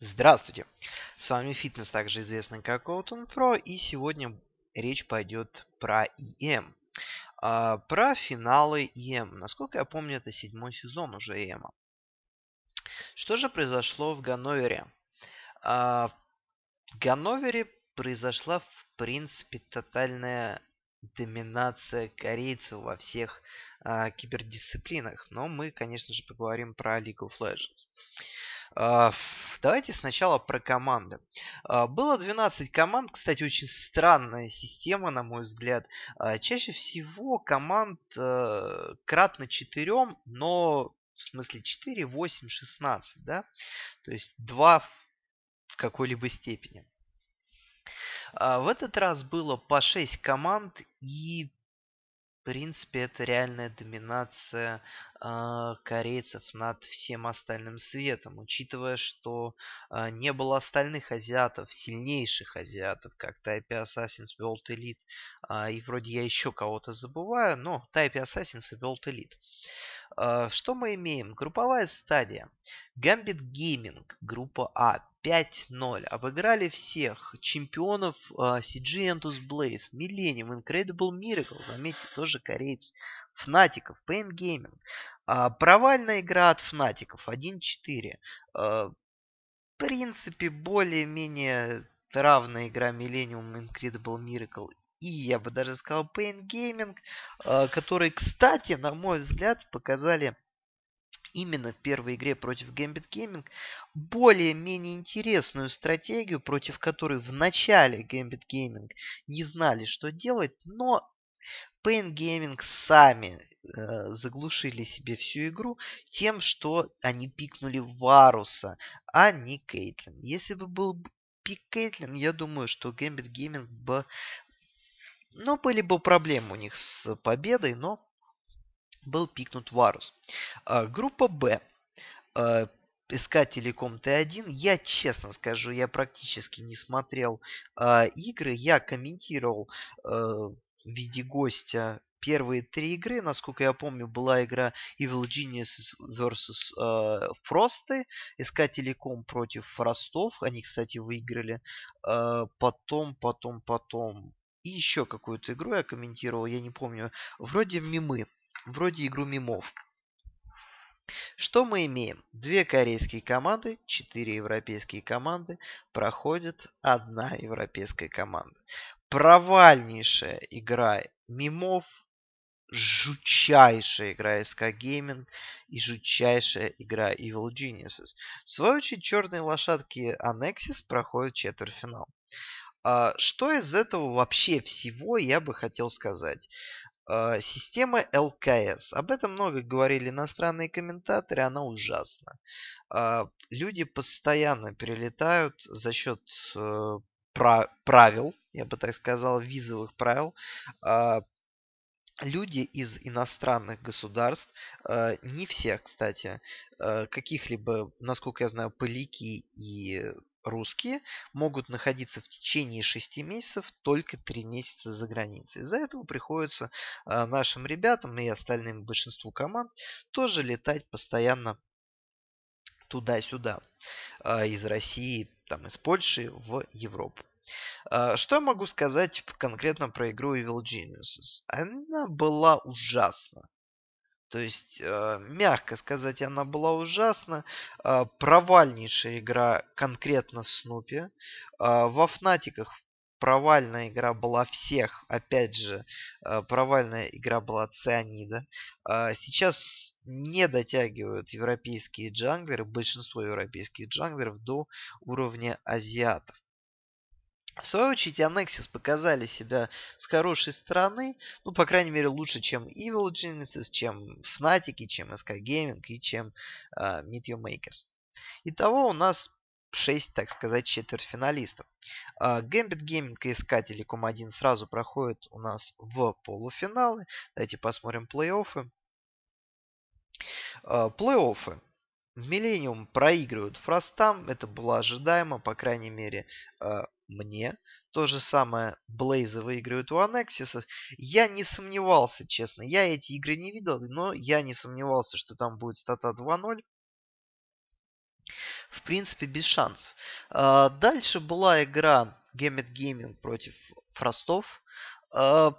Здравствуйте! С вами Фитнес, также известный как Outun Pro, и сегодня речь пойдет про EM. Эм. А, про финалы EM. Эм. Насколько я помню, это седьмой сезон уже EM. Что же произошло в Ганновере? А, в Ганновере произошла, в принципе, тотальная доминация корейцев во всех э, кибердисциплинах. Но мы, конечно же, поговорим про League of Legends. А, давайте сначала про команды. А, было 12 команд, кстати, очень странная система, на мой взгляд. А, чаще всего команд э, кратно 4, но в смысле 4, 8, 16, да? То есть 2 в какой-либо степени. В этот раз было по 6 команд и принципе, это реальная доминация э, корейцев над всем остальным светом, учитывая, что э, не было остальных азиатов, сильнейших азиатов, как Type Assassins, World Elite, э, и вроде я еще кого-то забываю, но Type Assassins и World Elite. А, что мы имеем? Групповая стадия. Gambit Gaming, группа А, 5-0. Обыграли всех чемпионов uh, а, CG Entus Blaze, Millennium, Incredible Miracle, заметьте, тоже кореец. Фнатиков, Pain Gaming. А, провальная игра от Фнатиков, 1-4. в принципе, более-менее равная игра Millennium, Incredible Miracle и, я бы даже сказал, Pain Gaming, а, которые, кстати, на мой взгляд, показали именно в первой игре против Gambit Gaming более-менее интересную стратегию, против которой в начале Gambit Gaming не знали, что делать, но Pain Gaming сами э, заглушили себе всю игру тем, что они пикнули Варуса, а не Кейтлин. Если бы был пик Кейтлин, я думаю, что Gambit Gaming бы но ну, были бы проблемы у них с победой, но был пикнут Варус. А, группа Б. А, Искатели Ком Т1. Я честно скажу, я практически не смотрел э, игры. Я комментировал э, в виде гостя первые три игры. Насколько я помню, была игра Evil Genius vs. Э, Фросты. Искатели Ком против Фростов. Они, кстати, выиграли. Э, потом, потом, потом и еще какую-то игру я комментировал, я не помню. Вроде мимы, вроде игру мимов. Что мы имеем? Две корейские команды, четыре европейские команды, проходят, одна европейская команда. Провальнейшая игра мимов, жучайшая игра SK Gaming и жучайшая игра Evil Geniuses. В свою очередь, черные лошадки Анексис проходят четвертьфинал. А, что из этого вообще всего я бы хотел сказать? А, система ЛКС. Об этом много говорили иностранные комментаторы, она ужасна. А, люди постоянно перелетают за счет э, правил, я бы так сказал, визовых правил, люди из иностранных государств, э, не все, кстати, э, каких-либо, насколько я знаю, поляки и русские могут находиться в течение 6 месяцев только 3 месяца за границей. Из-за этого приходится а, нашим ребятам и остальным большинству команд тоже летать постоянно туда-сюда а, из России, там, из Польши в Европу. А, что я могу сказать конкретно про игру Evil Geniuses? Она была ужасна. То есть, э, мягко сказать, она была ужасна. Э, провальнейшая игра конкретно Снупи. Э, во Фнатиках провальная игра была всех. Опять же, провальная игра была Цианида. Сейчас не дотягивают европейские джанглеры, большинство европейских джанглеров до уровня азиатов. В свою очередь, Анексис показали себя с хорошей стороны, ну, по крайней мере, лучше, чем Evil Genesis, чем Fnatic, чем SK Gaming, и чем uh, Meet Your Makers. Итого у нас 6, так сказать, четвертьфиналистов. А, Gambit Gaming и SK Telecom 1 сразу проходят у нас в полуфиналы. Давайте посмотрим плей-оффы. А, плей-оффы. Миллениум проигрывают Фростам. Это было ожидаемо, по крайней мере, мне. То же самое Блейзы выигрывают у Анексиса. Я не сомневался, честно. Я эти игры не видел, но я не сомневался, что там будет стата 2-0. В принципе, без шансов. А, дальше была игра Гемет Гейминг против Фростов. А,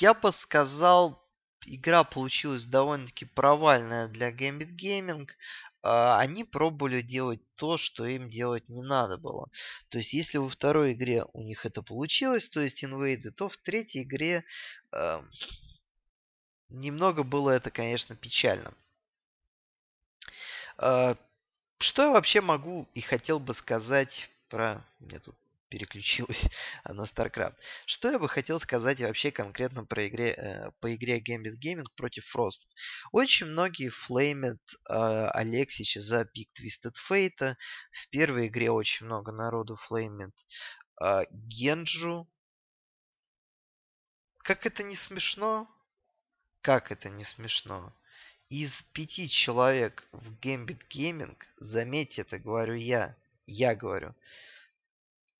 я бы сказал, игра получилась довольно-таки провальная для Gambit Gaming. А, они пробовали делать то, что им делать не надо было. То есть, если во второй игре у них это получилось, то есть инвейды, то в третьей игре э, немного было это, конечно, печально. Э, что я вообще могу и хотел бы сказать про... Мне тут переключилась на StarCraft. Что я бы хотел сказать вообще конкретно про игре, э, по игре Gambit Gaming против Frost. Очень многие флеймят э, Алексича за пик Twisted Fate. В первой игре очень много народу флеймит э, Генджу. Как это не смешно? Как это не смешно? Из пяти человек в Gambit Gaming, заметьте, это говорю я, я говорю,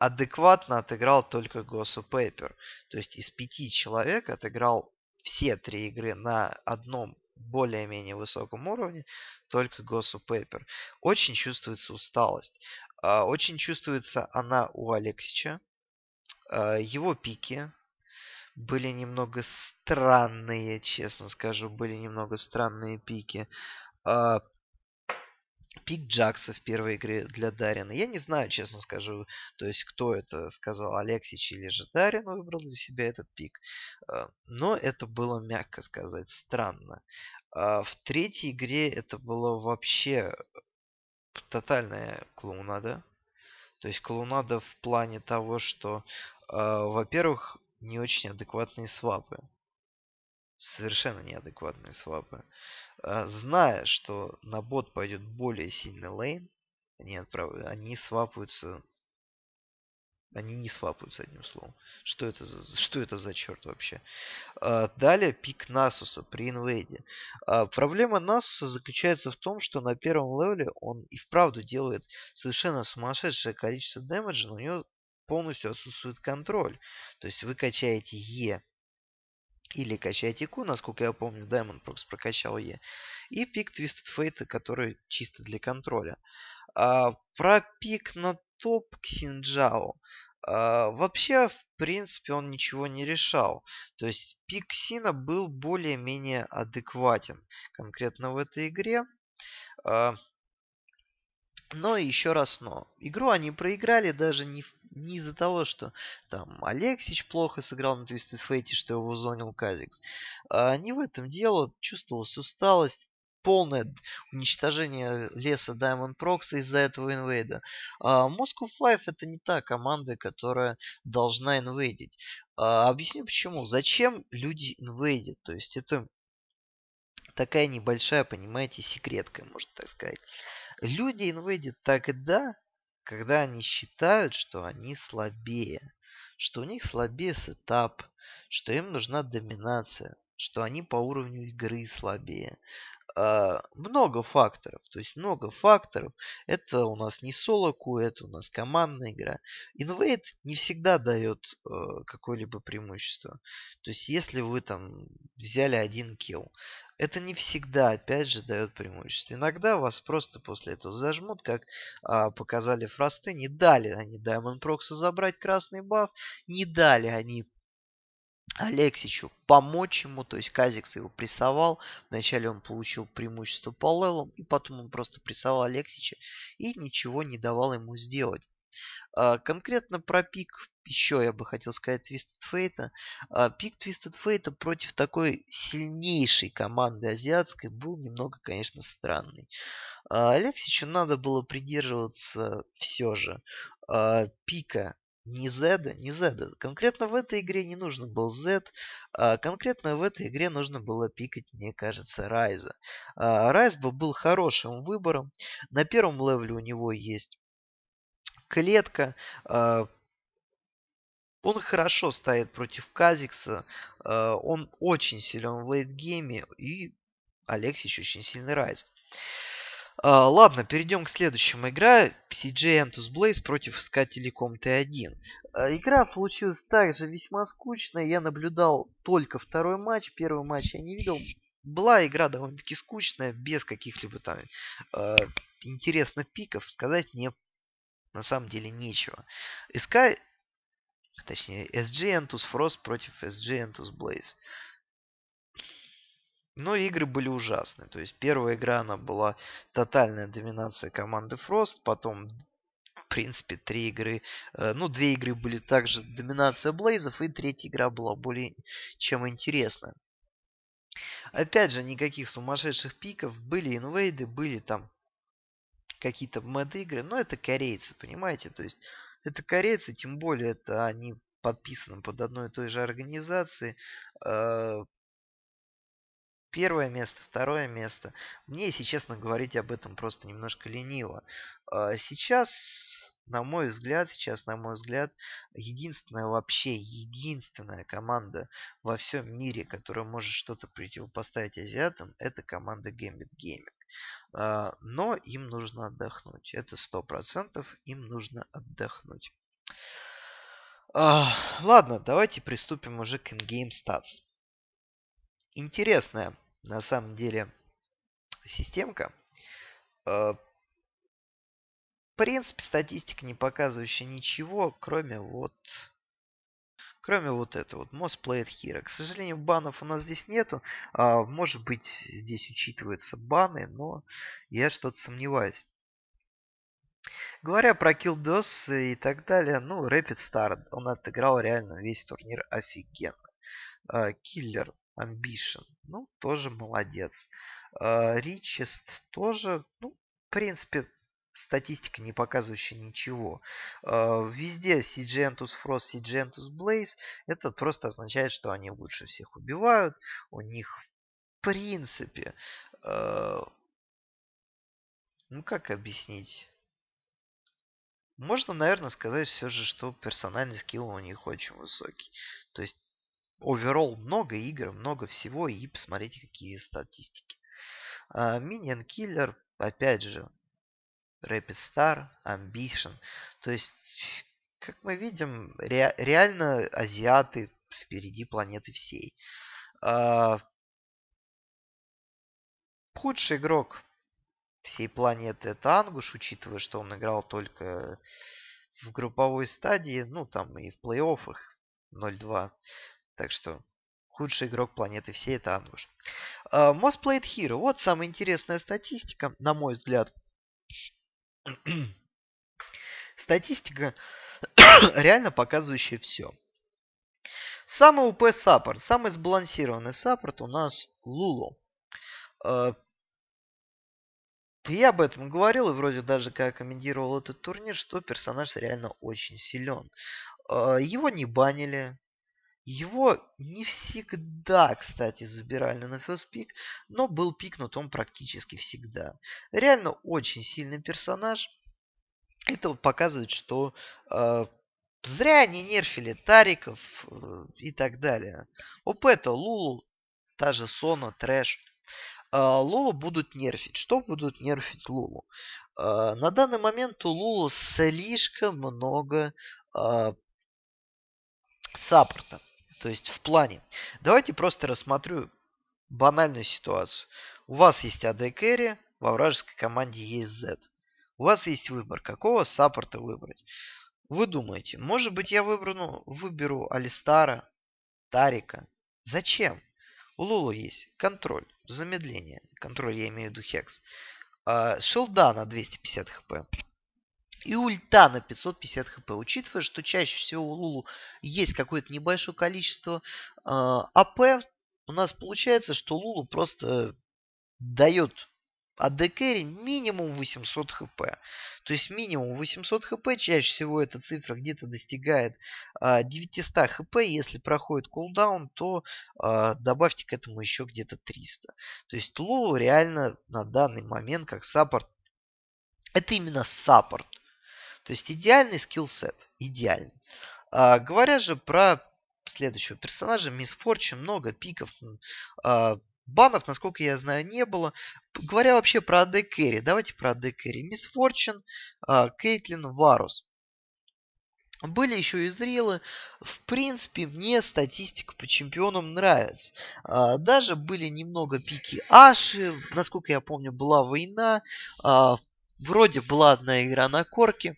адекватно отыграл только Госу Пейпер. То есть из пяти человек отыграл все три игры на одном более-менее высоком уровне, только Госу Пейпер. Очень чувствуется усталость. А, очень чувствуется она у Алексича. А, его пики были немного странные, честно скажу, были немного странные пики. А, Пик Джакса в первой игре для Дарина. Я не знаю, честно скажу, то есть кто это сказал, Алексич или же Дарин выбрал для себя этот пик. Э, но это было, мягко сказать, странно. А в третьей игре это было вообще тотальная клоунада. То есть клоунада в плане того, что, а, во-первых, не очень адекватные свапы. Совершенно неадекватные свапы. А, зная, что на бот пойдет более сильный лейн, они, отправ... они свапаются... Они не свапаются, одним словом. Что это за, что это за черт вообще? А, далее пик Насуса при инвейде. А, проблема Насуса заключается в том, что на первом левеле он и вправду делает совершенно сумасшедшее количество дэмэджа, но у него полностью отсутствует контроль. То есть вы качаете Е, или качать Ику, насколько я помню, Diamond Prox прокачал Е. И пик Twisted Fate, который чисто для контроля. А, про пик на топ Ксинджао. А, вообще, в принципе, он ничего не решал. То есть пик Сина был более-менее адекватен конкретно в этой игре. А, но еще раз но. Игру они проиграли даже не в не из-за того, что там Алексич плохо сыграл на Twisted Fate, что его зонил Казикс. А не в этом дело. Чувствовалась усталость, полное уничтожение леса Diamond прокса из-за этого инвейда. А Moscow Five это не та команда, которая должна инвейдить. А, объясню почему. Зачем люди инвейдят? То есть это такая небольшая, понимаете, секретка, можно так сказать. Люди инвейдят тогда, когда они считают, что они слабее, что у них слабее сетап, что им нужна доминация, что они по уровню игры слабее. А, много факторов, то есть много факторов. Это у нас не солоку, это у нас командная игра. Инвейд не всегда дает э, какое-либо преимущество. То есть если вы там взяли один килл, это не всегда, опять же, дает преимущество. Иногда вас просто после этого зажмут, как а, показали фросты, не дали они Diamond Проксу забрать красный баф, не дали они Алексичу помочь ему, то есть Казикс его прессовал, вначале он получил преимущество по левелам, и потом он просто прессовал Алексича и ничего не давал ему сделать. А, конкретно про пик еще я бы хотел сказать Twisted Fate. А, пик Twisted Fate против такой сильнейшей команды азиатской был немного, конечно, странный. А, Алексичу надо было придерживаться все же а, пика не Z, не Z. Конкретно в этой игре не нужно был Z. А конкретно в этой игре нужно было пикать, мне кажется, Райза. А, Райз бы был хорошим выбором. На первом левеле у него есть клетка. А, он хорошо стоит против Казикса, э, он очень силен в лейтгейме и Алексич очень сильный райз. Э, ладно, перейдем к следующему Игра CJ Entus Blaze против Искателей Ком Т1. Игра получилась также весьма скучная. Я наблюдал только второй матч. Первый матч я не видел. Была игра довольно-таки скучная, без каких-либо там э, интересных пиков. Сказать мне на самом деле нечего. СК Точнее, SG Entus Frost против SG Entus Blaze. Но игры были ужасны. То есть первая игра, она была тотальная доминация команды Frost. Потом, в принципе, три игры... Э, ну, две игры были также доминация Блейзов. И третья игра была более чем интересная. Опять же, никаких сумасшедших пиков. Были инвейды, были там какие-то мед-игры. Но это корейцы, понимаете? То есть это корейцы, тем более это они подписаны под одной и той же организацией. Э, первое место, второе место. Мне, если честно, говорить об этом просто немножко лениво. Э, сейчас, на мой взгляд, сейчас, на мой взгляд, единственная вообще, единственная команда во всем мире, которая может что-то противопоставить азиатам, это команда Gambit Gaming. А, но им нужно отдохнуть. Это сто процентов Им нужно отдохнуть. А, ладно, давайте приступим уже к in-game stats. Интересная, на самом деле, системка. А, в принципе, статистика не показывающая ничего, кроме вот Кроме вот этого, вот most played hero. К сожалению, банов у нас здесь нету. А, может быть, здесь учитываются баны, но я что-то сомневаюсь. Говоря про килдос и так далее, ну, Rapid Star, он отыграл реально весь турнир офигенно. Киллер, а, Амбишен, ну, тоже молодец. Ричест а, тоже, ну, в принципе, статистика, не показывающая ничего. А, везде Сиджентус Фрост, Сиджентус Блейз. Это просто означает, что они лучше всех убивают. У них, в принципе, а, ну как объяснить? Можно, наверное, сказать все же, что персональный скилл у них очень высокий. То есть, оверолл много игр, много всего, и посмотрите, какие статистики. Миньон а, Киллер, опять же, Rapid Star, Ambition. То есть, как мы видим, ре реально азиаты впереди планеты всей. А... Худший игрок всей планеты это Ангуш, учитывая, что он играл только в групповой стадии, ну там и в плей-оффах 0-2. Так что худший игрок планеты всей это Ангуш. Uh, most Played Hero. Вот самая интересная статистика, на мой взгляд. Статистика реально показывающая все. Самый УП саппорт, самый сбалансированный саппорт у нас Лулу. Э, я об этом говорил и вроде даже как комментировал этот турнир, что персонаж реально очень силен. Э, его не банили, его не всегда, кстати, забирали на first pick, но был пикнут он практически всегда. Реально очень сильный персонаж. Это показывает, что э, зря не нерфили Тариков э, и так далее. оп это Лулу, та же Сона, Трэш. А, Лулу будут нерфить. Что будут нерфить Лулу? А, на данный момент у Лулу слишком много а, саппорта. То есть в плане. Давайте просто рассмотрю банальную ситуацию. У вас есть AD Carry, во вражеской команде есть Z. У вас есть выбор, какого саппорта выбрать. Вы думаете, может быть я выберу, ну, выберу Алистара, Тарика. Зачем? У Лулу есть контроль, замедление. Контроль я имею в виду Хекс. Шилда на 250 хп и ульта на 550 хп. Учитывая, что чаще всего у Лулу есть какое-то небольшое количество э, АП, у нас получается, что Лулу просто дает ад минимум 800 хп. То есть минимум 800 хп, чаще всего эта цифра где-то достигает э, 900 хп. Если проходит кулдаун, то э, добавьте к этому еще где-то 300. То есть Лулу реально на данный момент как саппорт это именно саппорт. То есть идеальный скиллсет. Идеальный. А, говоря же про следующего персонажа, Мисс Форчи, много пиков. А, банов, насколько я знаю, не было. Говоря вообще про AD Carry, давайте про AD Carry. Мисс Форчин, а, Кейтлин, Варус. Были еще и зрелы. В принципе, мне статистика по чемпионам нравится. А, даже были немного пики Аши. Насколько я помню, была война. А, вроде была одна игра на корке.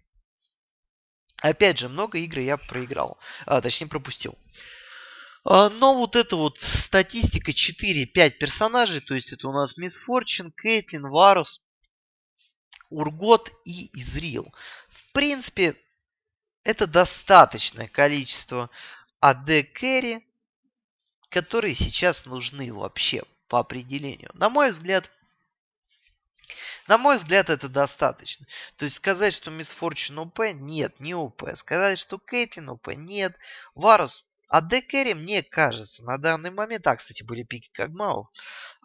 Опять же, много игр я проиграл, а, точнее пропустил. А, но вот эта вот статистика 4-5 персонажей, то есть это у нас Мисс Форчин, Кейтлин, Варус, Ургот и Изрил. В принципе, это достаточное количество АД Керри, которые сейчас нужны вообще по определению. На мой взгляд, на мой взгляд, это достаточно. То есть сказать, что Мисс Форчун ОП, нет, не ОП. Сказать, что Кейтлин ОП, нет. Варус, а Декерри, мне кажется, на данный момент... А, кстати, были пики Кагмау.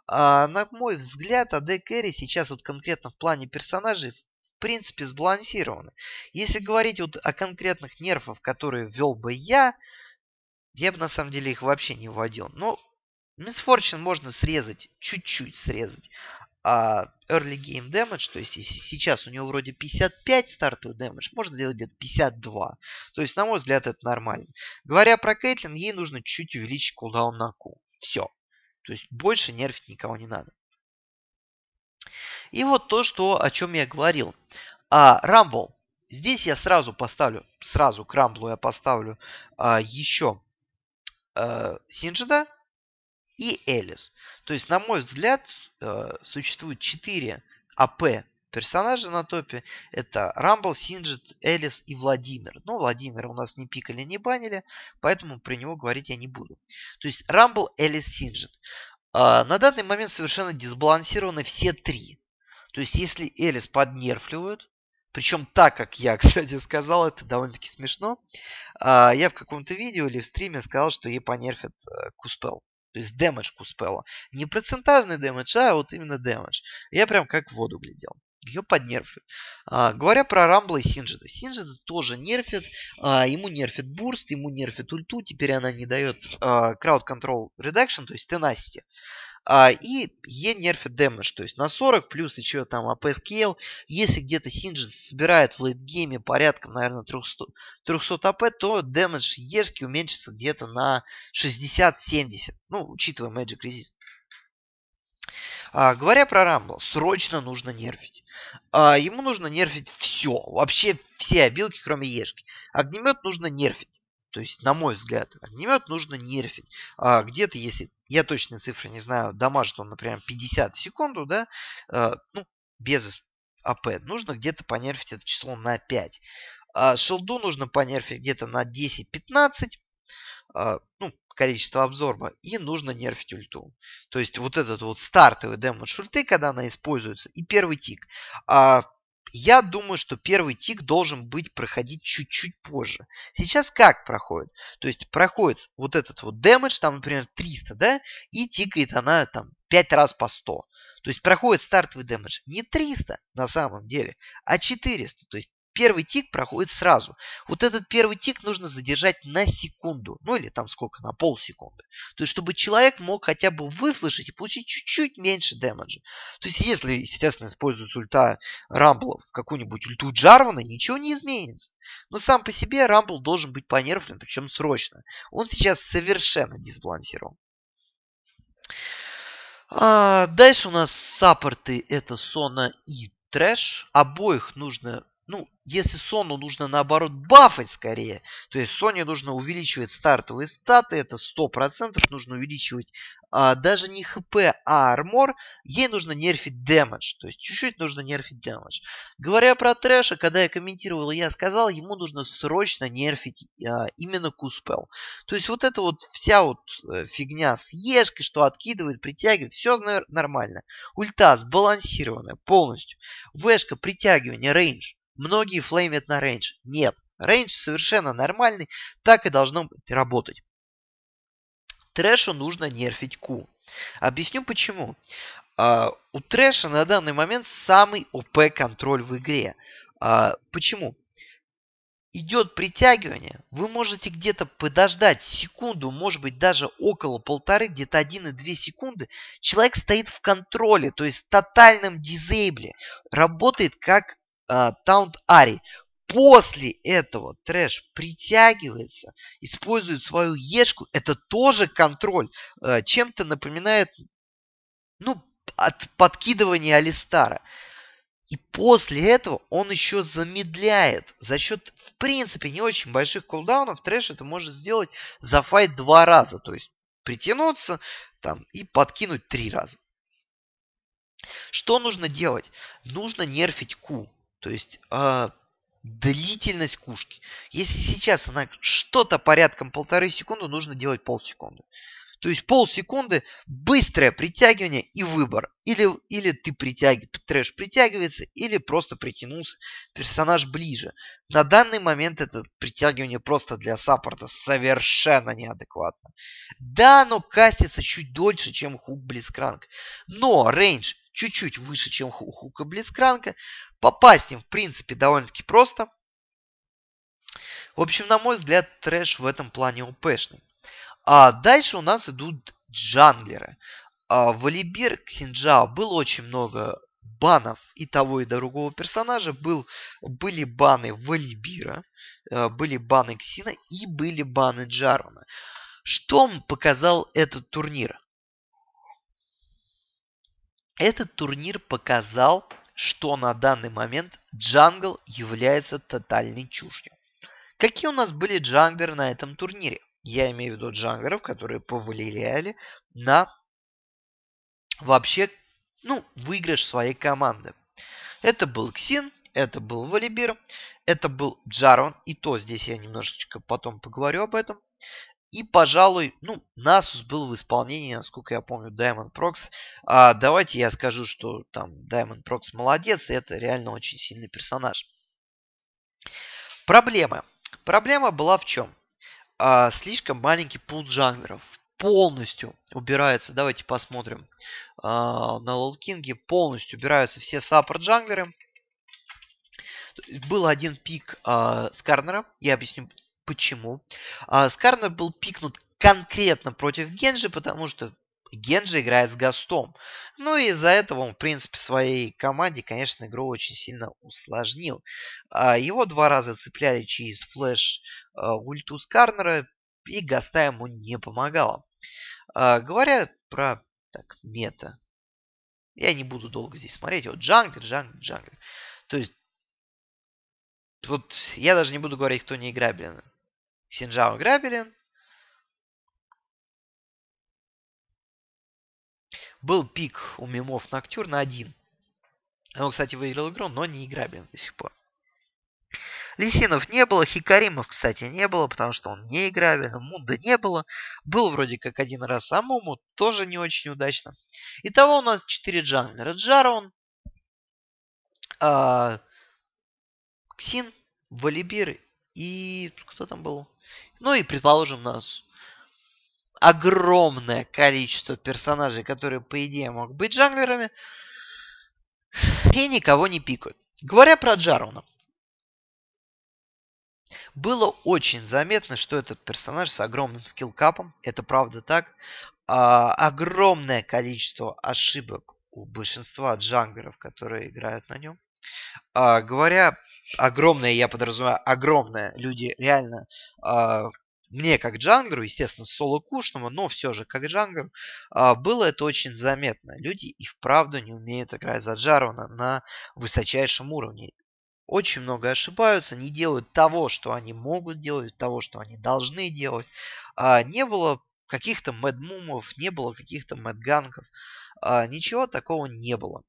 А, на мой взгляд, а Кэрри сейчас вот конкретно в плане персонажей в принципе сбалансированы. Если говорить вот о конкретных нерфах, которые ввел бы я, я бы на самом деле их вообще не вводил. Но Мисс Форчин можно срезать, чуть-чуть срезать а early game damage, то есть сейчас у него вроде 55 стартовый damage, можно сделать где-то 52. То есть, на мой взгляд, это нормально. Говоря про Кейтлин, ей нужно чуть увеличить кулдаун на Q. Все. То есть, больше нервить никого не надо. И вот то, что, о чем я говорил. А, Рамбл, Здесь я сразу поставлю, сразу к Рамблу я поставлю а, еще а, э, Синджида, и Элис. То есть, на мой взгляд, э, существует 4 АП персонажа на топе. Это Рамбл, Синджит, Элис и Владимир. Но ну, Владимира у нас не пикали, не банили, поэтому про него говорить я не буду. То есть Рамбл, Элис, Синджит. А, на данный момент совершенно дисбалансированы все три. То есть если Элис поднерфливают, причем так, как я, кстати, сказал, это довольно-таки смешно. А, я в каком-то видео или в стриме сказал, что ей понерфят э, Куспел. То есть дэмэдж к успелу. Не процентажный дэмэдж, а вот именно дэмэдж. Я прям как в воду глядел. Ее поднерфит. А, говоря про Рамбла и Синджида. Синджида тоже нерфит. А, ему нерфит бурст, ему нерфит ульту. Теперь она не дает а, crowd control reduction, то есть Тенасти. А, и E-Nerfed Damage, то есть на 40, плюс еще там AP а Scale. Если где-то Синджин собирает в лейтгейме порядком, наверное, 300, 300 АП, то Damage Ешки уменьшится где-то на 60-70, ну, учитывая Magic Resist. А, говоря про рамбл, срочно нужно нерфить. А, ему нужно нерфить все, вообще все обилки, кроме Ешки. Огнемет нужно нерфить. То есть, на мой взгляд, огнемет нужно нерфить. А, где-то, если я точно цифры не знаю, дамажит он, например, 50 в секунду, да, э, ну, без АП, нужно где-то понерфить это число на 5. А шилду нужно понерфить где-то на 10-15, э, а, ну, количество абзорба, и нужно нерфить ульту. То есть вот этот вот стартовый демон шульты, когда она используется, и первый тик. А я думаю, что первый тик должен быть проходить чуть-чуть позже. Сейчас как проходит? То есть проходит вот этот вот дэмэдж, там, например, 300, да, и тикает она там 5 раз по 100. То есть проходит стартовый дэмэдж не 300 на самом деле, а 400. То есть первый тик проходит сразу. Вот этот первый тик нужно задержать на секунду. Ну или там сколько, на полсекунды. То есть, чтобы человек мог хотя бы выфлешить и получить чуть-чуть меньше демеджа. То есть, если, естественно, используется ульта Рамбла в какую-нибудь ульту Джарвана, ничего не изменится. Но сам по себе Рамбл должен быть понерфлен, причем срочно. Он сейчас совершенно дисбалансирован. А дальше у нас саппорты это Сона и Трэш. Обоих нужно ну, если Сону нужно наоборот бафать скорее, то есть Соне нужно увеличивать стартовые статы, это 100%, нужно увеличивать а, даже не хп, а армор, ей нужно нерфить дэмэдж, то есть чуть-чуть нужно нерфить дэмэдж. Говоря про трэша, когда я комментировал, я сказал, ему нужно срочно нерфить а, именно куспел. То есть вот эта вот вся вот э, фигня с ешкой, что откидывает, притягивает, все нормально. Ульта сбалансированная полностью. Вешка, притягивание, рейндж Многие флеймят на рейндж. Нет, рейндж совершенно нормальный, так и должно работать. Трэшу нужно нерфить Q. Объясню почему. А, у Трэша на данный момент самый ОП контроль в игре. А, почему? Идет притягивание, вы можете где-то подождать секунду, может быть даже около полторы, где-то 1,2 секунды. Человек стоит в контроле, то есть в тотальном дизейбле. Работает как а, Таунт Ари. После этого трэш притягивается, использует свою ешку. Это тоже контроль. Э, чем-то напоминает, ну, от подкидывания Алистара. И после этого он еще замедляет. За счет, в принципе, не очень больших кулдаунов трэш это может сделать за файт два раза. То есть притянуться там, и подкинуть три раза. Что нужно делать? Нужно нерфить Ку. То есть э, длительность кушки. Если сейчас она что-то порядком полторы секунды, нужно делать полсекунды. То есть полсекунды быстрое притягивание и выбор. Или, или ты притягиваешь, трэш притягивается, или просто притянулся персонаж ближе. На данный момент это притягивание просто для саппорта совершенно неадекватно. Да, оно кастится чуть дольше, чем хук Блискранг. Но рейндж чуть-чуть выше, чем у хука Блискранка, Попасть им, в принципе, довольно-таки просто. В общем, на мой взгляд, трэш в этом плане ОПшный. А дальше у нас идут джанглеры. А, Валибир Ксинджа было очень много банов и того, и другого персонажа. Был, были баны Валибира, э, были баны Ксина и были баны Джарвана. Что показал этот турнир? Этот турнир показал что на данный момент джангл является тотальной чушью. Какие у нас были джанглеры на этом турнире? Я имею в виду джанглеров, которые повлияли на вообще ну, выигрыш своей команды. Это был Ксин, это был Валибир, это был Джарван. и то здесь я немножечко потом поговорю об этом. И, пожалуй, ну, Насус был в исполнении, насколько я помню, Diamond Прокс. А, давайте я скажу, что там Diamond Прокс молодец, и это реально очень сильный персонаж. Проблема. Проблема была в чем? А, слишком маленький пул джанглеров. Полностью убирается, давайте посмотрим, а, на Лолкинге полностью убираются все саппорт-джанглеры. Был один пик а, с Карнера, я объясню Почему? А, Скарнер был пикнут конкретно против Генджи, потому что Генджи играет с Гастом. Ну и из-за этого он, в принципе, своей команде, конечно, игру очень сильно усложнил. А, его два раза цепляли через флеш а, ульту Скарнера, и Гаста ему не помогала. Говоря про так, мета, я не буду долго здесь смотреть. Вот джанглер, джанглер, джанглер. То есть, вот я даже не буду говорить, кто не играбельно. Синжао Грабелин Был пик у мемов Ноктюр на 1. Он, кстати, выиграл игру, но не играбелен до сих пор. Лисинов не было, Хикаримов, кстати, не было, потому что он не играбелен, Мунда не было. Был вроде как один раз самому, тоже не очень удачно. Итого у нас 4 джанглера. Джарон, э, Ксин, Валибир и кто там был? Ну и, предположим, у нас огромное количество персонажей, которые, по идее, могут быть джанглерами, и никого не пикают. Говоря про Джаруна, было очень заметно, что этот персонаж с огромным скиллкапом, это правда так, а, огромное количество ошибок у большинства джанглеров, которые играют на нем. А, говоря огромное, я подразумеваю, огромное, люди реально, э, мне как Джангеру естественно, соло кушному, но все же как Джангру, э, а, было это очень заметно. Люди и вправду не умеют играть за Джарвана на высочайшем уровне. Очень много ошибаются, не делают того, что они могут делать, того, что они должны делать. Э, не было каких-то мэдмумов, не было каких-то мэдганков. Э, ничего такого не было.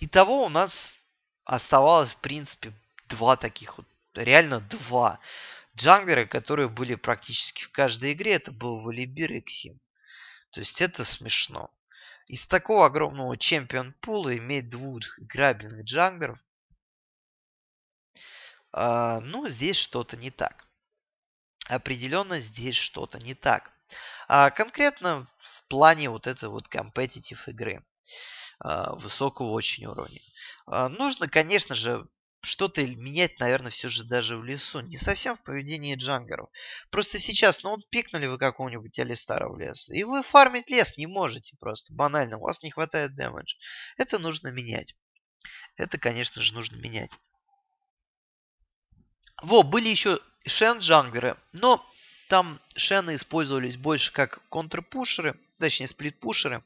Итого у нас оставалось, в принципе, два таких вот, реально два джанглера, которые были практически в каждой игре. Это был Валибир и Ксим. То есть это смешно. Из такого огромного чемпион пула иметь двух грабельных джанглеров, э, ну, здесь что-то не так. Определенно здесь что-то не так. А конкретно в плане вот этой вот компетитив игры а, высокого очень уровня. А, нужно, конечно же, что-то менять, наверное, все же даже в лесу. Не совсем в поведении джангеров. Просто сейчас, ну вот пикнули вы какого-нибудь Алистара в лес, и вы фармить лес не можете просто, банально. У вас не хватает дэмэдж. Это нужно менять. Это, конечно же, нужно менять. Во, были еще шен-джанглеры, но там шены использовались больше как контрпушеры, точнее сплитпушеры.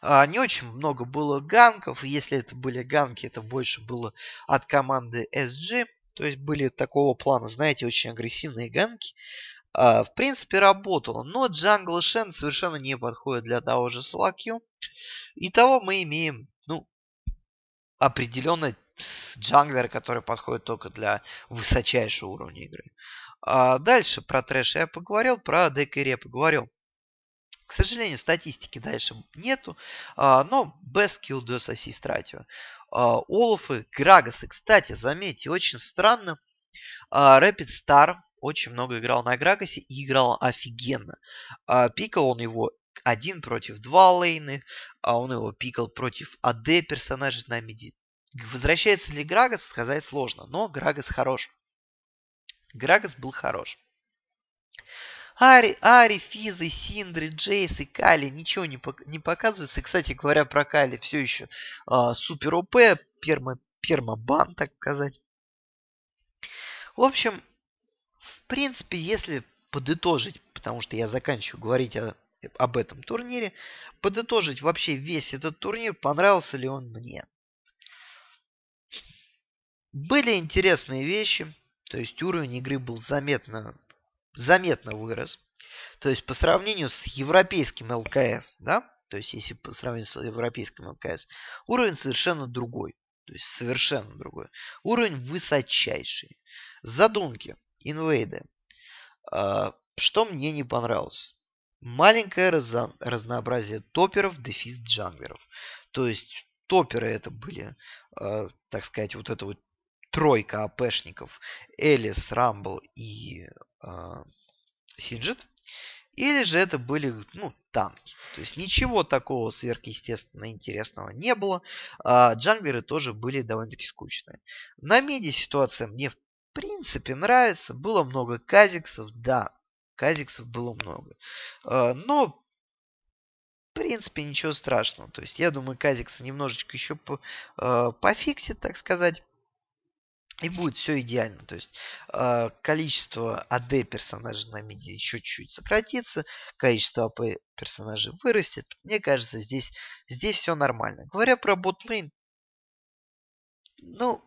А, не очень много было ганков. Если это были ганки, это больше было от команды SG. То есть были такого плана, знаете, очень агрессивные ганки. А, в принципе, работало. Но Джангл Шен совершенно не подходит для того же Слакью. Итого мы имеем, ну, определенный джанглер, который подходит только для высочайшего уровня игры. А дальше про трэш я поговорил, про декэри я поговорил. К сожалению, статистики дальше нету, а, но best kill does assist ratio. А, Олафы, Грагасы, кстати, заметьте, очень странно, а, Rapid Star очень много играл на Грагасе и играл офигенно. Пикал он его один против два лейны, а он его пикал против АД персонажей на меди. Возвращается ли Грагас, сказать сложно, но Грагас хорош. Грагас был хорош. Ари, Ари, Физы, Синдры, Джейс и Кали ничего не, пок не показывается. Кстати говоря, про Кали все еще а, супер ОП, перма, пермабан, так сказать. В общем, в принципе, если подытожить, потому что я заканчиваю говорить о, об этом турнире, подытожить вообще весь этот турнир, понравился ли он мне. Были интересные вещи, то есть уровень игры был заметно заметно вырос. То есть по сравнению с европейским ЛКС, да, то есть если по сравнению с европейским ЛКС, уровень совершенно другой. То есть совершенно другой. Уровень высочайший. Задумки, инвейды. А, что мне не понравилось? Маленькое разо... разнообразие топеров, дефис джанглеров. То есть топеры это были, а, так сказать, вот это вот тройка АПшников Элис, Рамбл и э, Сиджет. Или же это были ну, танки. То есть ничего такого сверхъестественно интересного не было. А джанглеры тоже были довольно-таки скучные. На меди ситуация мне в принципе нравится. Было много казиксов, да. Казиксов было много. А, но в принципе ничего страшного. То есть я думаю, казиксы немножечко еще по, а, пофиксит, так сказать. И будет все идеально. То есть а, количество АД персонажей на миде еще чуть-чуть сократится, количество АП персонажей вырастет. Мне кажется, здесь, здесь все нормально. Говоря про ботлейн, ну,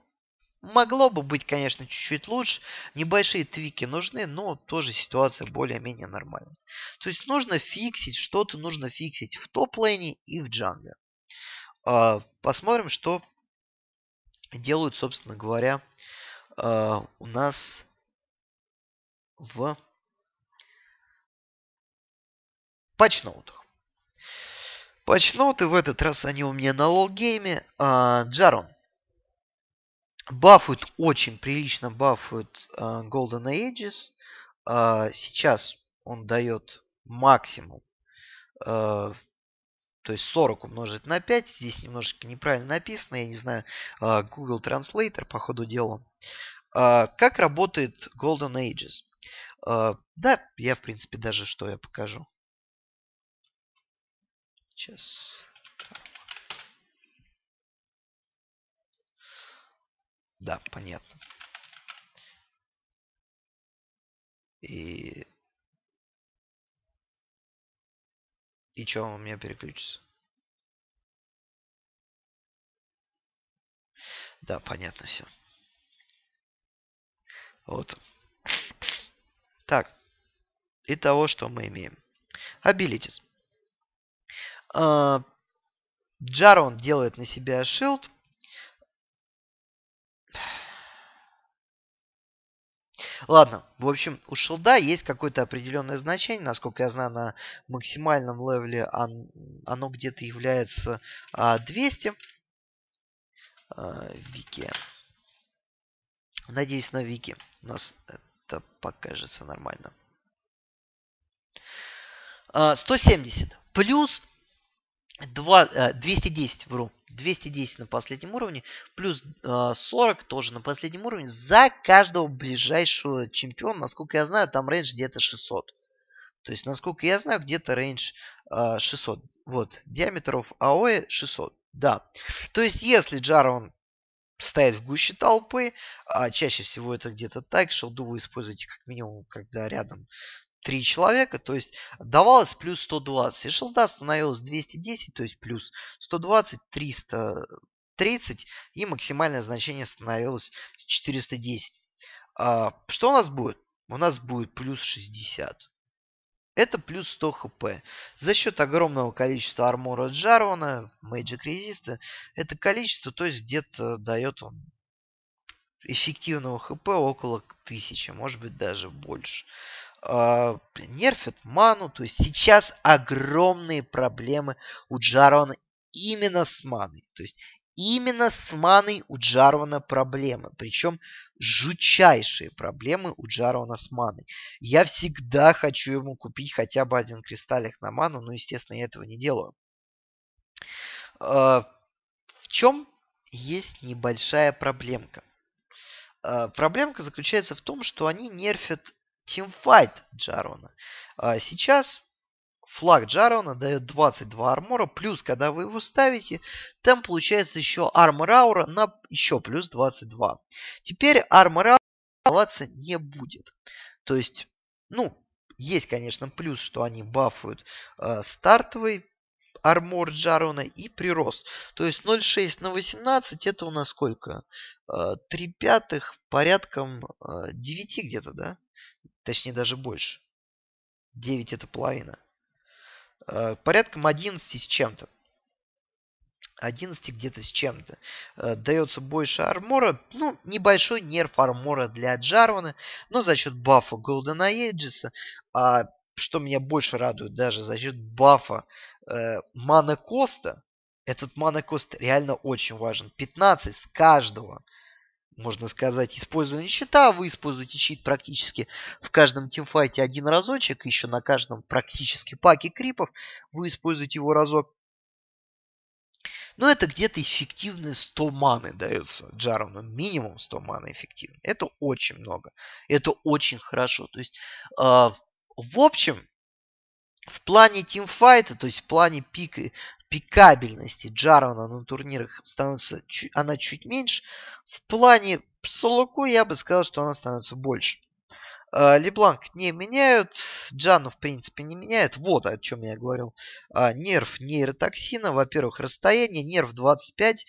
могло бы быть, конечно, чуть-чуть лучше. Небольшие твики нужны, но тоже ситуация более-менее нормальная. То есть нужно фиксить, что-то нужно фиксить в топ-лейне и в джангле. А, посмотрим, что делают, собственно говоря, а, у нас в патчноутах. Патчноуты в этот раз они у меня на лолгейме. Э, а, Джарон. Бафуют, очень прилично бафуют а, Golden Ages. сейчас он дает максимум то есть 40 умножить на 5. Здесь немножечко неправильно написано. Я не знаю, а, Google Translator по ходу дела. А, как работает Golden Ages? А, да, я в принципе даже что я покажу. Сейчас. Да, понятно. И И что у меня переключится? Да, понятно все. Вот. Так. И того, что мы имеем. Abilities. А, Джарон делает на себя шилд. Ладно, в общем, у шилда есть какое-то определенное значение. Насколько я знаю, на максимальном левеле оно где-то является 200 а, а, Вики. Надеюсь, на Вики у нас это покажется нормально. 170 а, плюс 2, 210, э, вру. 210 на последнем уровне, плюс 40 а, тоже на последнем уровне за каждого ближайшего чемпиона. Насколько я знаю, там рейндж где-то 600. То есть, насколько я знаю, где-то рейндж 600. А, вот, диаметров АОЭ 600. Да. То есть, если Джарван стоит в гуще толпы, а чаще всего это где-то так, шелду вы используете как минимум, когда рядом 3 человека, то есть давалось плюс 120. шелда становилось становилась 210, то есть плюс 120, 330 и максимальное значение становилось 410. А, что у нас будет? У нас будет плюс 60. Это плюс 100 хп. За счет огромного количества армора Джарвана, Мэджик Резиста, это количество, то есть где-то дает он эффективного хп около 1000, может быть даже больше э, нерфят ману. То есть сейчас огромные проблемы у Джарвана именно с маной. То есть именно с маной у Джарвана проблемы. Причем жучайшие проблемы у Джарвана с маной. Я всегда хочу ему купить хотя бы один кристаллик на ману, но, естественно, я этого не делаю. А, в чем есть небольшая проблемка? А, проблемка заключается в том, что они нерфят тимфайт Джарона. А сейчас флаг Джарона дает 22 армора, плюс, когда вы его ставите, там получается еще армор аура на еще плюс 22. Теперь армор аура не будет. То есть, ну, есть, конечно, плюс, что они бафуют э, стартовый армор Джарона и прирост. То есть 0,6 на 18 это у нас сколько? 3 э, пятых порядком 9 э, где-то, да? Точнее, даже больше. 9 это половина. Э, порядком 11 с чем-то. 11 где-то с чем-то. Э, Дается больше армора. Ну, небольшой нерв армора для Джарвана. Но за счет бафа Golden Aegis. А что меня больше радует даже за счет бафа э, мана коста. Этот мана кост реально очень важен. 15 с каждого можно сказать, использование щита. Вы используете щит практически в каждом тимфайте один разочек, еще на каждом практически паке крипов вы используете его разок. Но это где-то эффективные 100 маны даются Джарону. Минимум 100 маны эффективно. Это очень много. Это очень хорошо. То есть, э, в общем, в плане тимфайта, то есть в плане пика пикабельности Джарвана на турнирах становится она чуть меньше. В плане Солоку я бы сказал, что она становится больше. А, Лебланк не меняют, Джану в принципе не меняют. Вот о чем я говорил. А, нерв нейротоксина, во-первых, расстояние, нерв 25.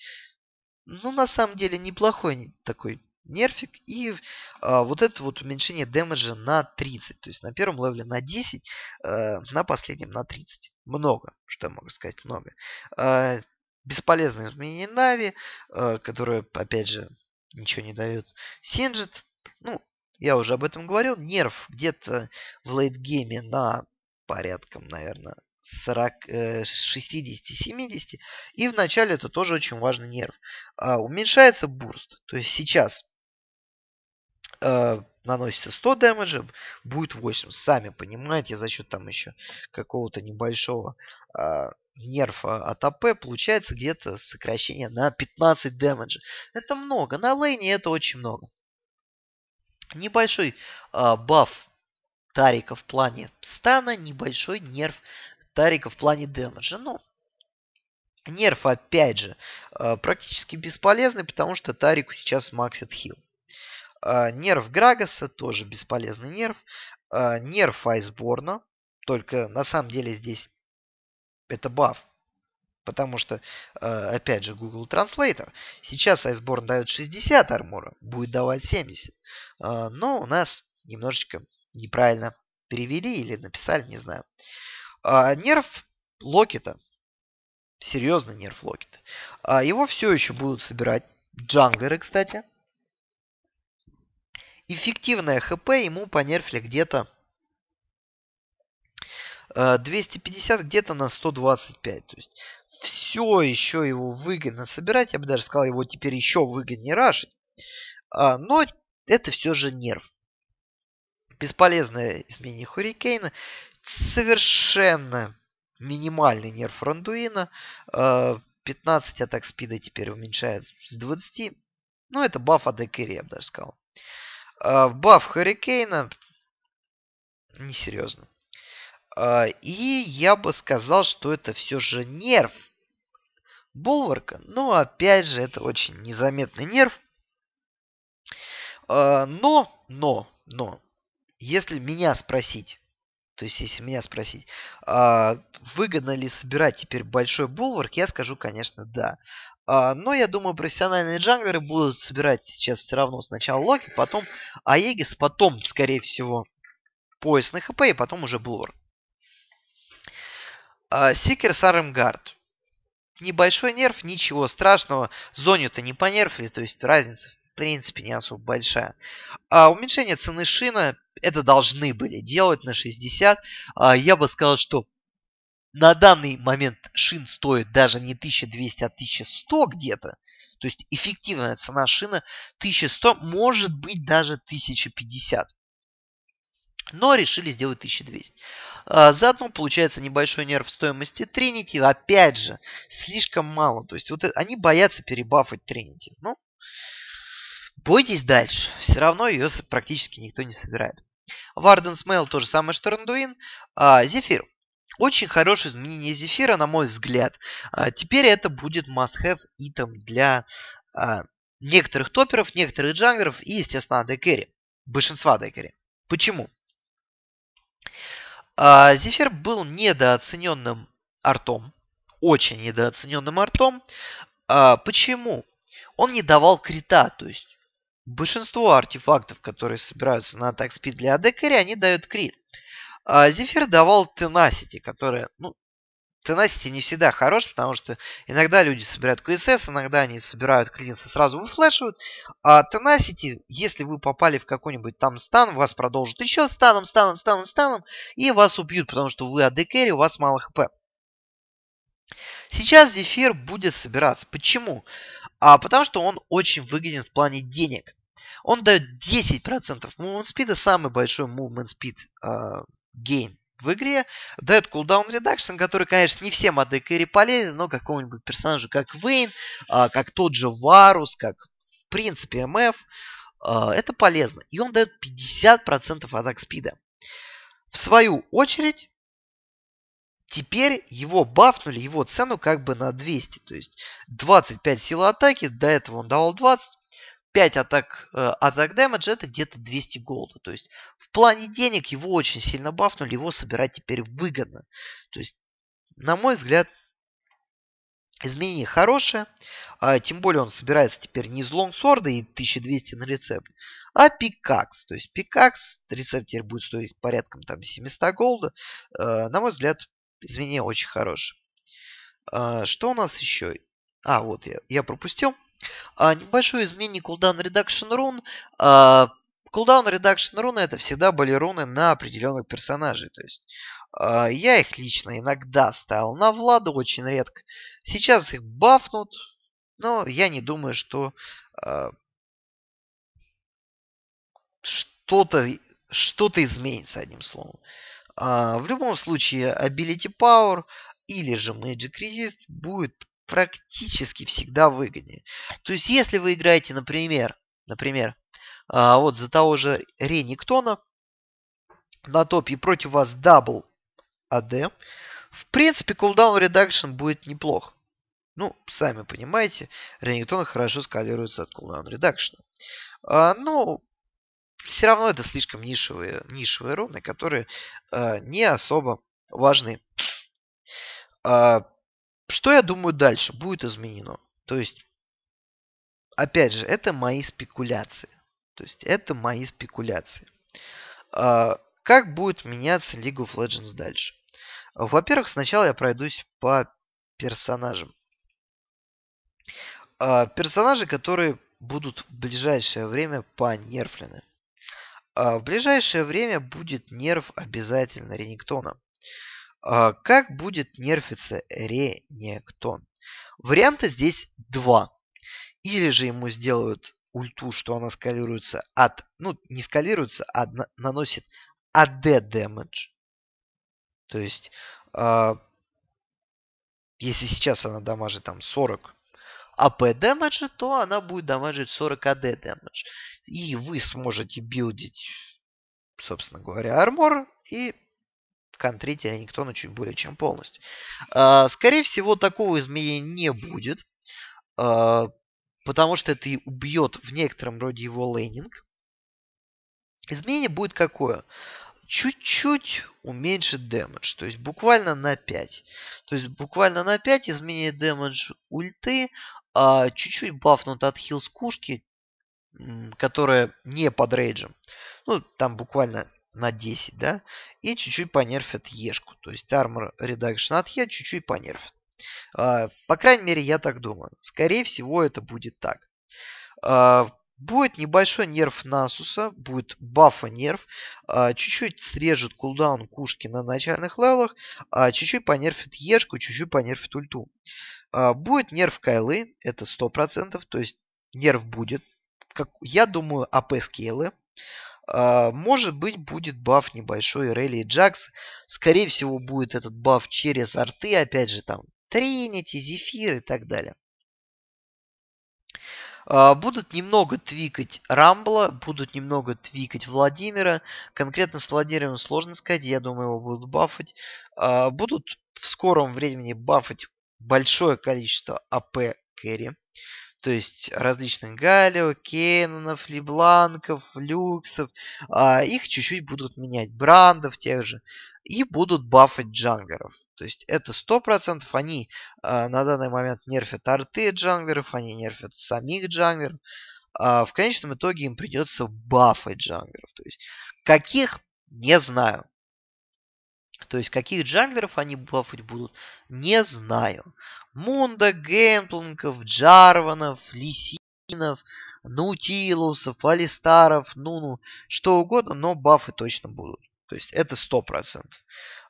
Ну, на самом деле, неплохой такой нерфик и а, вот это вот уменьшение дэмэджа на 30. То есть на первом левеле на 10, а, на последнем на 30. Много, что я могу сказать, много. А, бесполезное изменение Нави, а, которое, опять же, ничего не дает. Синджит, ну, я уже об этом говорил, нерв где-то в лейтгейме на порядком, наверное, 40, 60-70. И в начале это тоже очень важный нерв. А, уменьшается бурст. То есть сейчас Э, наносится 100 дэмэджа, будет 8. Сами понимаете, за счет там еще какого-то небольшого э, нерфа от АП получается где-то сокращение на 15 дэмэджа. Это много. На лейне это очень много. Небольшой э, баф Тарика в плане стана, небольшой нерф Тарика в плане дэмэджа. Ну, нерф опять же а, практически бесполезный, потому что Тарику сейчас максит хил. А, нерв Грагаса тоже бесполезный нерв. А, нерв Айсборна. Только на самом деле здесь это баф. Потому что, а, опять же, Google Translator. Сейчас Айсборн дает 60 армора, будет давать 70. Но у нас немножечко неправильно перевели или написали, не знаю. Нерв Локета. серьезный нерв Локета. Его все еще будут собирать джанглеры, кстати эффективное хп ему понерфли где-то 250 э, где-то на 125. То есть все еще его выгодно собирать. Я бы даже сказал, его теперь еще выгоднее рашить. А, но это все же нерв. Бесполезное изменение Хурикейна. Совершенно минимальный нерв Рандуина. 15 э, атак спида теперь уменьшает с 20. Ну, это баф АД Керри, я бы даже сказал. А, баф Харикейна несерьезно. А, и я бы сказал, что это все же нерв Булварка. Но опять же, это очень незаметный нерв. А, но, но, но, если меня спросить, то есть, если меня спросить, а, выгодно ли собирать теперь большой булварк, я скажу, конечно, да. А, но я думаю, профессиональные джанглеры будут собирать сейчас все равно сначала Локи, потом Аегис, потом, скорее всего, пояс на ХП и потом уже Блор. А, Сикер Сарымгард. Небольшой нерв, ничего страшного. Зоню-то не понерфили, то есть разница в принципе не особо большая. А уменьшение цены шина, это должны были делать на 60. А я бы сказал, что на данный момент шин стоит даже не 1200, а 1100 где-то. То есть эффективная цена шина 1100, может быть даже 1050. Но решили сделать 1200. А, заодно получается небольшой нерв стоимости Тринити. Опять же, слишком мало. То есть вот они боятся перебафать Тринити. Ну, бойтесь дальше. Все равно ее практически никто не собирает. Варденс Мейл то же самое, что Рандуин. Зефир. Очень хорошее изменение зефира, на мой взгляд. А, теперь это будет must-have итем для а, некоторых топеров, некоторых джанглеров и, естественно, декерри. Большинства декерри. Почему? А, Зефир был недооцененным артом. Очень недооцененным артом. Почему? Он не давал крита, то есть большинство артефактов, которые собираются на атак спид для декаря, они дают крит. А Зефир давал Tenacity, которая, ну, Tenacity не всегда хорош, потому что иногда люди собирают QSS, иногда они собирают клинс сразу выфлешивают. А Tenacity, если вы попали в какой-нибудь там стан, вас продолжат еще станом, станом, станом, станом, и вас убьют, потому что вы AD у вас мало хп. Сейчас Зефир будет собираться. Почему? А потому что он очень выгоден в плане денег. Он дает 10% movement speed, самый большой movement speed а, гейм в игре, дает кулдаун редакшн, который, конечно, не всем моды Кэрри полезен, но какому-нибудь персонажу, как Вейн, а, как тот же Варус, как, в принципе, МФ, а, это полезно. И он дает 50% атак спида. В свою очередь, теперь его бафнули, его цену как бы на 200. То есть 25 силы атаки, до этого он давал 20, 5 атак, э, атак дэмэдж это где-то 200 голда. То есть в плане денег его очень сильно бафнули, его собирать теперь выгодно. То есть, на мой взгляд, изменение хорошее. А, тем более он собирается теперь не из лонгсорда и 1200 на рецепт, а пикакс. То есть пикакс, рецепт теперь будет стоить порядком там 700 голда. А, на мой взгляд, изменение очень хорошее. А, что у нас еще? А, вот я, я пропустил. А, небольшой изменник cooldown reduction run. А, cooldown reduction руны это всегда были руны на определенных персонажей. То есть а, я их лично иногда ставил на Владу, очень редко. Сейчас их бафнут, но я не думаю, что а, что-то что-то изменится, одним словом. А, в любом случае, Ability Power или же Magic Resist будет практически всегда выгоднее. То есть, если вы играете, например, например, а, вот за того же Рениктона на топе против вас дабл АД, в принципе, кулдаун редакшн будет неплох. Ну, сами понимаете, Рениктона хорошо скалируется от кулдаун редакшна. А, Но ну, все равно это слишком нишевые, нишевые руны, которые а, не особо важны. Что я думаю дальше будет изменено? То есть, опять же, это мои спекуляции. То есть, это мои спекуляции. А, как будет меняться League of Legends дальше? Во-первых, сначала я пройдусь по персонажам. А, персонажи, которые будут в ближайшее время понерфлены. А, в ближайшее время будет нерв обязательно Рениктона. А, как будет нерфиться ренектон? Варианта здесь два. Или же ему сделают ульту, что она скалируется от... Ну, не скалируется, а наносит AD damage. То есть, э, если сейчас она дамажит там 40 АП damage, то она будет дамажить 40 AD damage. И вы сможете билдить, собственно говоря, армор и контрить они чуть более чем полностью. А, скорее всего, такого изменения не будет, а, потому что это и убьет в некотором роде его лейнинг. Изменение будет какое? чуть-чуть уменьшит дэмэдж. То есть буквально на 5. То есть буквально на 5 изменит дэмэдж ульты. А чуть-чуть бафнут от хил с кушки, которая не под рейджем. Ну, там буквально на 10, да, и чуть-чуть понерфят Ешку. То есть армор редакшн от Е чуть-чуть понерфят. А, по крайней мере, я так думаю. Скорее всего, это будет так. А, будет небольшой нерв Насуса, будет бафа нерв, а, чуть-чуть срежет кулдаун кушки на начальных левелах, чуть-чуть понерфит Ешку, чуть-чуть понерфит ульту. Будет нерв Кайлы, это 100%, то есть нерв будет. Как, я думаю, АП скейлы. А, может быть, будет баф небольшой Релли и Джакс. Скорее всего, будет этот баф через арты, опять же, там, Тринити, Зефир и так далее. А, будут немного твикать Рамбла, будут немного твикать Владимира. Конкретно с Владимиром сложно сказать, я думаю, его будут бафать. А, будут в скором времени бафать большое количество АП кэри то есть различных Галио, Кейнонов, Лебланков, Люксов, а, их чуть-чуть будут менять, брандов тех же, и будут бафать джанглеров. То есть это 100%, они а, на данный момент нерфят арты джанглеров, они нерфят самих джанглеров, а в конечном итоге им придется бафать джанглеров. То есть каких, не знаю. То есть каких джанглеров они бафать будут, не знаю. Мунда Геймплинков, Джарванов, Лисинов, Наутилусов, Алистаров, Нуну, ну, что угодно, но бафы точно будут. То есть это сто 100%.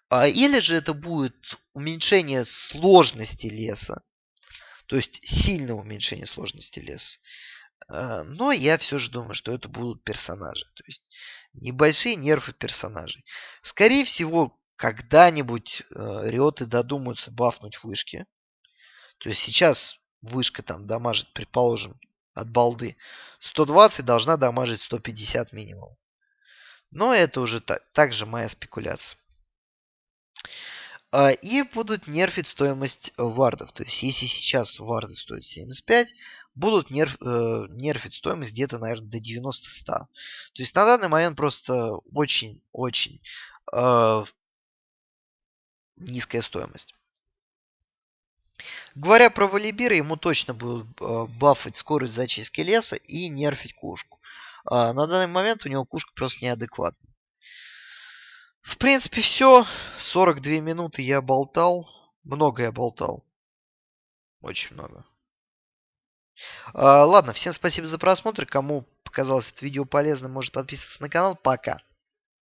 А или же это будет уменьшение сложности леса. То есть сильное уменьшение сложности леса. А, но я все же думаю, что это будут персонажи. То есть небольшие нервы персонажей. Скорее всего, когда-нибудь э, риоты додумаются бафнуть вышки. То есть сейчас вышка там дамажит, предположим, от балды 120, должна дамажить 150 минимум. Но это уже так, также моя спекуляция. А, и будут нерфить стоимость э, вардов. То есть, если сейчас варды стоят 75, будут нерф, э, нерфить стоимость где-то, наверное, до 90-100. То есть, на данный момент просто очень-очень э, низкая стоимость. Говоря про Валибира, ему точно будут э, бафать скорость зачистки леса и нерфить кушку. А, на данный момент у него кушка просто неадекватна. В принципе, все. 42 минуты я болтал. Много я болтал. Очень много. А, ладно, всем спасибо за просмотр. Кому показалось это видео полезным, может подписываться на канал. Пока.